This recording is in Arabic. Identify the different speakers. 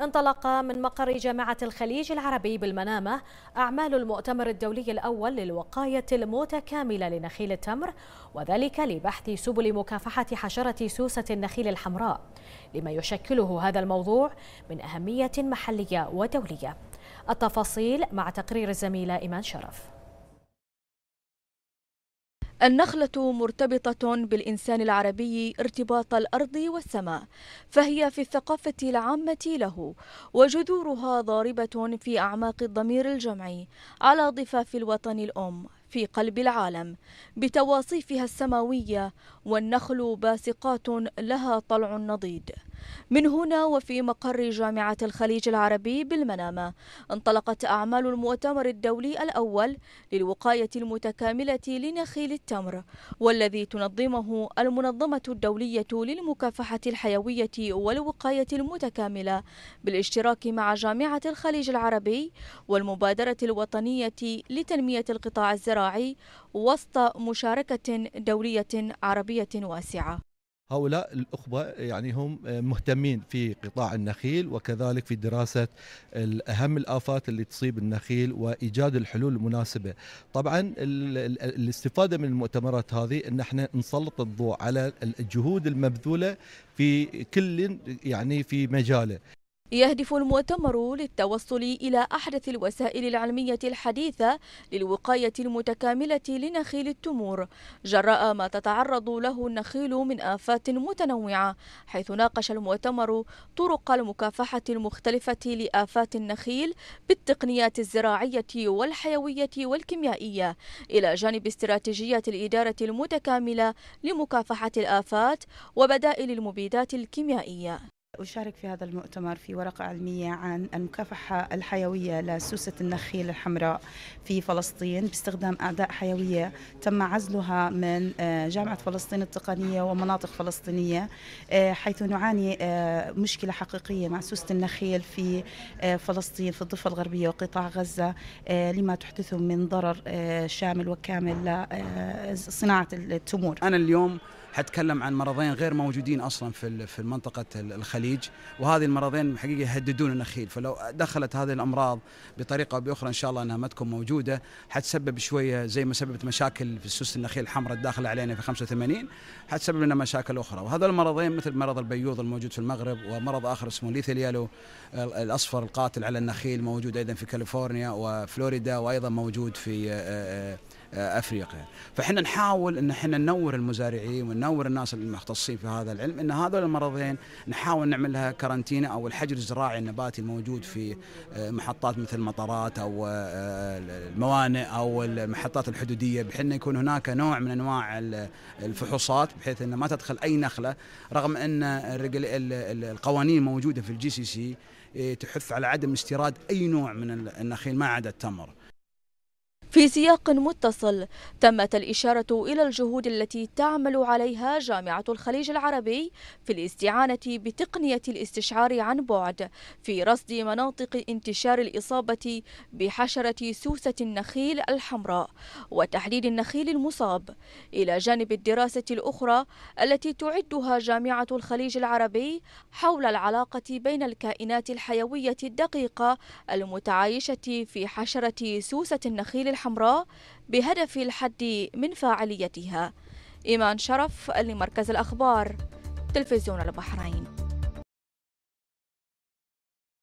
Speaker 1: انطلق من مقر جامعة الخليج العربي بالمنامة أعمال المؤتمر الدولي الأول للوقاية المتكاملة لنخيل التمر وذلك لبحث سبل مكافحة حشرة سوسة النخيل الحمراء لما يشكله هذا الموضوع من أهمية محلية ودولية التفاصيل مع تقرير الزميلة إيمان شرف النخلة مرتبطة بالإنسان العربي ارتباط الأرض والسماء، فهي في الثقافة العامة له، وجذورها ضاربة في أعماق الضمير الجمعي على ضفاف الوطن الأم، في قلب العالم بتواصيفها السماوية والنخل باسقات لها طلع نضيد من هنا وفي مقر جامعة الخليج العربي بالمنامة انطلقت أعمال المؤتمر الدولي الأول للوقاية المتكاملة لنخيل التمر والذي تنظمه المنظمة الدولية للمكافحة الحيوية والوقاية المتكاملة بالاشتراك مع جامعة الخليج العربي والمبادرة الوطنية لتنمية القطاع الزراعي الزراعي وسط مشاركة دولية عربية واسعة
Speaker 2: هؤلاء الأخوة يعني هم مهتمين في قطاع النخيل وكذلك في دراسة أهم الآفات اللي تصيب النخيل وإيجاد الحلول المناسبة طبعا الاستفادة من المؤتمرات هذه أن احنا نسلط الضوء على الجهود المبذولة في كل يعني في مجاله
Speaker 1: يهدف المؤتمر للتوصل إلى أحدث الوسائل العلمية الحديثة للوقاية المتكاملة لنخيل التمور جراء ما تتعرض له النخيل من آفات متنوعة حيث ناقش المؤتمر طرق المكافحة المختلفة لآفات النخيل بالتقنيات الزراعية والحيوية والكيميائية إلى جانب استراتيجية الإدارة المتكاملة لمكافحة الآفات وبدائل المبيدات الكيميائية
Speaker 3: أشارك في هذا المؤتمر في ورقة علمية عن المكافحة الحيوية لسوسة النخيل الحمراء في فلسطين باستخدام أعداء حيوية تم عزلها من آه، جامعة فلسطين التقنية ومناطق فلسطينية آه، حيث نعاني آه، مشكلة حقيقية مع سوسة النخيل في فلسطين في الضفة الغربية وقطاع غزة لما تحدثه من ضرر شامل وكامل لصناعة التمور أنا
Speaker 2: اليوم حتكلم عن مرضين غير موجودين اصلا في في منطقه الخليج وهذه المرضين حقيقه يهددون النخيل فلو دخلت هذه الامراض بطريقه او باخرى ان شاء الله انها ما تكون موجوده حتسبب شويه زي ما سببت مشاكل في سوس النخيل الحمراء الداخله علينا في 85 حتسبب لنا مشاكل اخرى وهذا المرضين مثل مرض البيوض الموجود في المغرب ومرض اخر اسمه ليثل يالو الاصفر القاتل على النخيل موجود ايضا في كاليفورنيا وفلوريدا وايضا موجود في آه، افريقيا فاحنا نحاول ان احنا ننور المزارعين وننور الناس المختصين في هذا العلم ان هذول المرضين نحاول نعمل لها كارانتينا او الحجر الزراعي النباتي الموجود في آه، محطات مثل المطارات او آه، الموانئ او المحطات الحدوديه بحيث انه يكون هناك نوع من انواع الفحوصات بحيث انه ما تدخل اي نخله رغم ان القوانين الموجوده في الجي سي سي تحث على عدم استيراد اي نوع من النخيل ما عدا التمر
Speaker 1: في سياق متصل تمت الإشارة إلى الجهود التي تعمل عليها جامعة الخليج العربي في الاستعانة بتقنية الاستشعار عن بعد في رصد مناطق انتشار الإصابة بحشرة سوسة النخيل الحمراء وتحديد النخيل المصاب إلى جانب الدراسة الأخرى التي تعدها جامعة الخليج العربي حول العلاقة بين الكائنات الحيوية الدقيقة المتعايشة في حشرة سوسة النخيل الحمراء بهدف الحد من فاعليتها إيمان شرف لمركز الأخبار تلفزيون البحرين